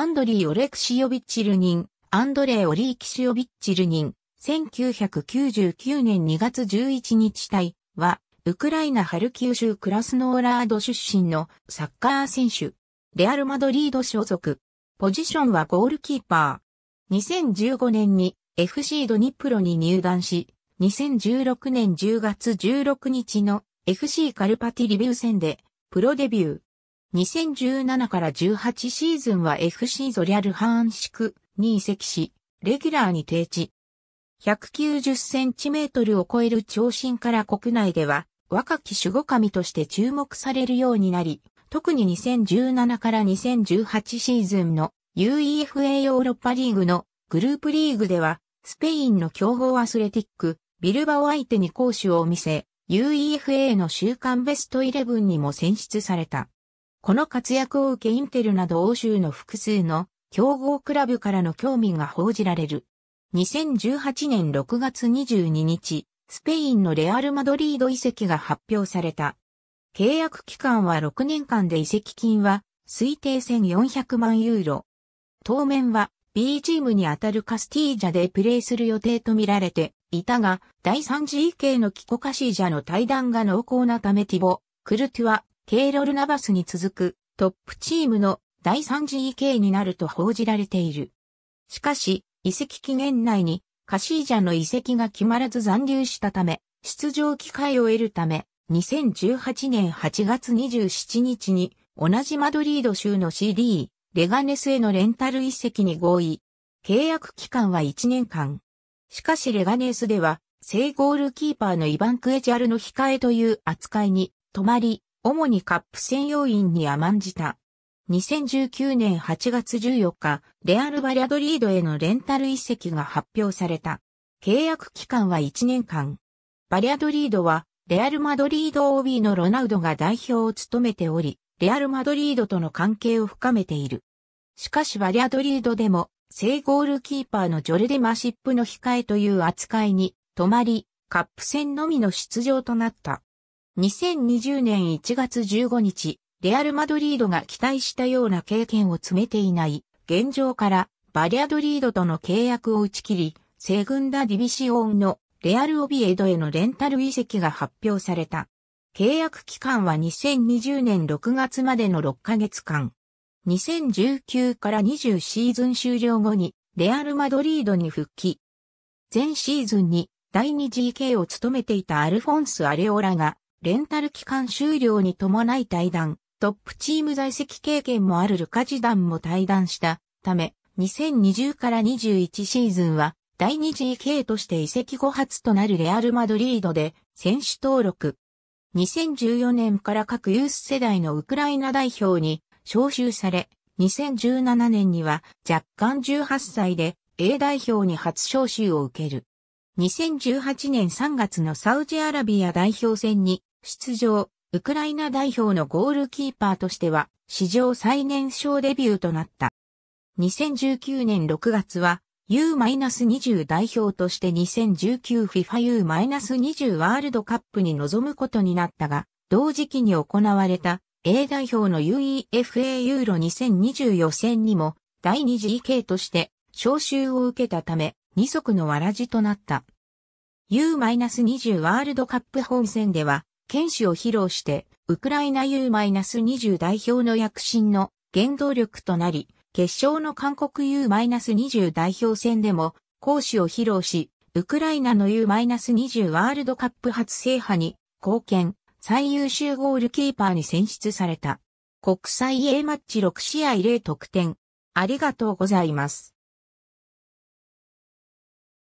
アンドリー・オレクシオビッチ・ルニン、アンドレイ・オリー・キシオビッチ・ルニン、1999年2月11日隊は、ウクライナ・ハルキウ州クラスノーラード出身のサッカー選手、レアル・マドリード所属。ポジションはゴールキーパー。2015年に FC ドニプロに入団し、2016年10月16日の FC カルパティリビュー戦でプロデビュー。2017から18シーズンは FC ゾリャルハンシクに移籍し、レギュラーに定置。190センチメートルを超える長身から国内では若き守護神として注目されるようになり、特に2017から2018シーズンの UEFA ヨーロッパリーグのグループリーグでは、スペインの強豪アスレティック、ビルバを相手に攻守を見せ、UEFA の週間ベストイレブンにも選出された。この活躍を受けインテルなど欧州の複数の競合クラブからの興味が報じられる。2018年6月22日、スペインのレアル・マドリード遺跡が発表された。契約期間は6年間で移籍金は推定1400万ユーロ。当面は B チームに当たるカスティージャでプレーする予定とみられていたが、第 3GK のキコカシージャの対談が濃厚なためティボ、クルトゥア、ケイロルナバスに続くトップチームの第 3GK になると報じられている。しかし、移籍期限内にカシージャの移籍が決まらず残留したため、出場機会を得るため、2018年8月27日に同じマドリード州の CD、レガネスへのレンタル移籍に合意。契約期間は1年間。しかしレガネスでは、正ゴールキーパーのイバンクエジャルの控えという扱いに、止まり、主にカップ専用員に甘んじた。2019年8月14日、レアル・バリャドリードへのレンタル移籍が発表された。契約期間は1年間。バリャドリードは、レアル・マドリード OB のロナウドが代表を務めており、レアル・マドリードとの関係を深めている。しかしバリャドリードでも、正ゴールキーパーのジョルディ・マシップの控えという扱いに、止まり、カップ戦のみの出場となった。2020年1月15日、レアル・マドリードが期待したような経験を詰めていない現状からバリアドリードとの契約を打ち切り、セグンダ・ディビシオンのレアル・オビエドへのレンタル移籍が発表された。契約期間は2020年6月までの6ヶ月間。2019から20シーズン終了後にレアル・マドリードに復帰。前シーズンに第 2GK を務めていたアルフォンス・アレオラがレンタル期間終了に伴い退団、トップチーム在籍経験もあるルカジダンも退団したため、2020から21シーズンは第 2GK として移籍後初となるレアル・マドリードで選手登録。2014年から各ユース世代のウクライナ代表に招集され、2017年には若干18歳で A 代表に初招集を受ける。2018年3月のサウジアラビア代表戦に出場、ウクライナ代表のゴールキーパーとしては史上最年少デビューとなった。2019年6月は U-20 代表として 2019FIFA U-20 ワールドカップに臨むことになったが、同時期に行われた A 代表の UEFA ユーロ2020予選にも第2次 EK として招集を受けたため二足のわらじとなった。U-20 ワールドカップ本戦では剣士を披露して、ウクライナ U-20 代表の躍進の原動力となり、決勝の韓国 U-20 代表戦でも、講師を披露し、ウクライナの U-20 ワールドカップ初制覇に貢献、最優秀ゴールキーパーに選出された。国際 A マッチ6試合0得点。ありがとうございます。